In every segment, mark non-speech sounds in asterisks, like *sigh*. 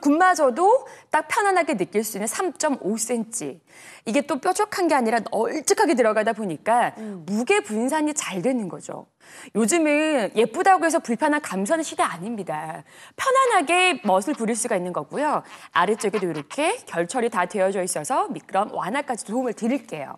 군마저도 딱 편안하게 느낄 수 있는 3.5cm. 이게 또 뾰족한 게 아니라 널찍하게 들어가다 보니까 음. 무게 분산이 잘 되는 거죠. 요즘은 예쁘다고 해서 불편한 감수하는 시대 아닙니다. 편안하게 멋을 부릴 수가 있는 거고요. 아래쪽에도 이렇게 결철이 다 되어져 있어서 미끄럼 완화까지 도움을 드릴게요.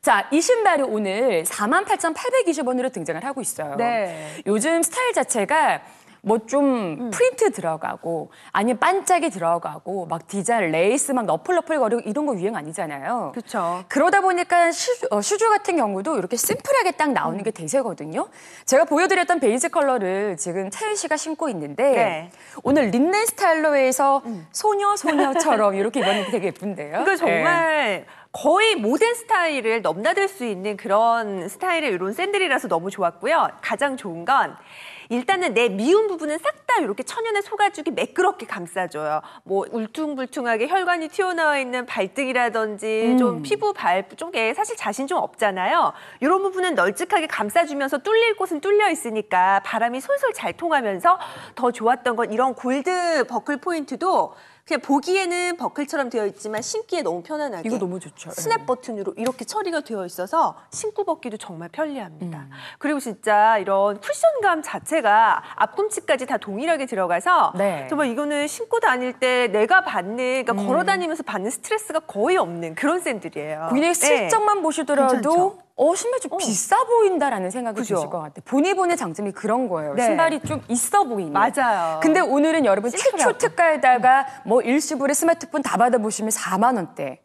자, 이 신발이 오늘 48,820원으로 등장을 하고 있어요. 네. 요즘 스타일 자체가 뭐좀 음. 프린트 들어가고 아니면 반짝이 들어가고 막 디자인 레이스 막 너플너플거리고 이런 거 유행 아니잖아요. 그렇죠. 그러다 보니까 슈 어, 슈즈, 같은 경우도 이렇게 심플하게 딱 나오는 음. 게 대세거든요. 제가 보여드렸던 베이지 컬러를 지금 채은 씨가 신고 있는데 네. 오늘 린넨 스타일러에서 음. 소녀 소녀처럼 이렇게 입었는데 되게 예쁜데요. 이거 정말 네. 거의 모든 스타일을 넘나들 수 있는 그런 스타일의 이런 샌들이라서 너무 좋았고요. 가장 좋은 건 일단은 내 미운 부분은 싹 다 이렇게 천연의 소가죽이 매끄럽게 감싸줘요. 뭐 울퉁불퉁하게 혈관이 튀어나와 있는 발등이라든지 음. 좀 피부 발 쪽에 사실 자신 좀 없잖아요. 이런 부분은 널찍하게 감싸주면서 뚫릴 곳은 뚫려 있으니까 바람이 솔솔 잘 통하면서 더 좋았던 건 이런 골드 버클 포인트도 그냥 보기에는 버클처럼 되어 있지만 신기에 너무 편안하게 이거 너무 좋죠. 스냅 예. 버튼으로 이렇게 처리가 되어 있어서 신고 벗기도 정말 편리합니다. 음. 그리고 진짜 이런 쿠션감 자체가 앞꿈치까지 다 동일하게 들어가서 네. 정말 이거는 신고 다닐 때 내가 받는 그러니까 음. 걸어 다니면서 받는 스트레스가 거의 없는 그런 샌들이에요. 그냥 네. 실적만 네. 보시더라도 괜찮죠? 어 신발 좀 어. 비싸 보인다라는 생각이 그죠? 드실 것 같아요. 보니보니 장점이 그런 거예요. 네. 신발이 좀 있어 보이는. 맞아요. 근데 오늘은 여러분 최초 특가에다가 뭐 일시불에 스마트폰 다 받아보시면 4만 원대.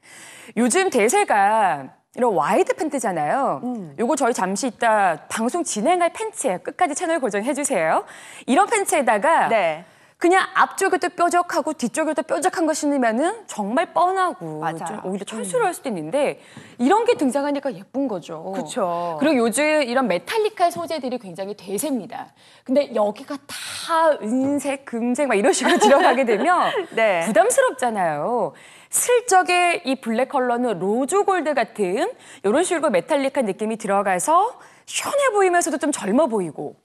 요즘 대세가 이런 와이드 팬티잖아요 음. 요거 저희 잠시 있다 방송 진행할 팬츠예요. 끝까지 채널 고정해 주세요. 이런 팬츠에다가 네. 그냥 앞쪽에도 뾰족하고 뒤쪽에도 뾰족한 거 신으면은 정말 뻔하고 맞아요. 오히려 음. 철수를할 수도 있는데 이런 게 등장하니까 예쁜 거죠. 그렇죠. 그리고 요즘 이런 메탈리칼 소재들이 굉장히 대세입니다. 근데 여기가 다 은색, 금색 막 이런 식으로 *laughs* 들어가게 되면 *laughs* 네. 부담스럽잖아요. 슬쩍에 이 블랙 컬러는 로즈 골드 같은 이런 식으로 메탈릭한 느낌이 들어가서 시원해 보이면서도 좀 젊어 보이고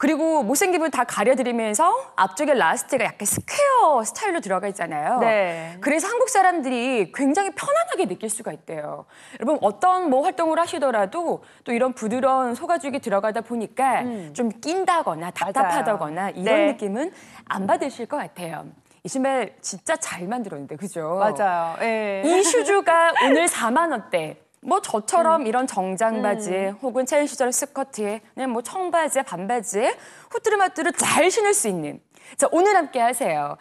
그리고 못생긴 분다 가려드리면서 앞쪽에 라스트가 약간 스퀘어 스타일로 들어가 있잖아요. 네. 그래서 한국 사람들이 굉장히 편안하게 느낄 수가 있대요. 여러분 어떤 뭐 활동을 하시더라도 또 이런 부드러운 소가죽이 들어가다 보니까 음. 좀 낀다거나 답답하다거나 맞아요. 이런 네. 느낌은 안 받으실 것 같아요. 이 신발 진짜 잘 만들었는데 그죠? 맞아요. 예. 이 슈즈가 오늘 4만 원대. 뭐 저처럼 음. 이런 정장 바지에 음. 혹은 체인 시절 스커트에 네, 뭐 청바지에 반바지에 후트르마트를 잘 신을 수 있는 자 오늘 함께 하세요.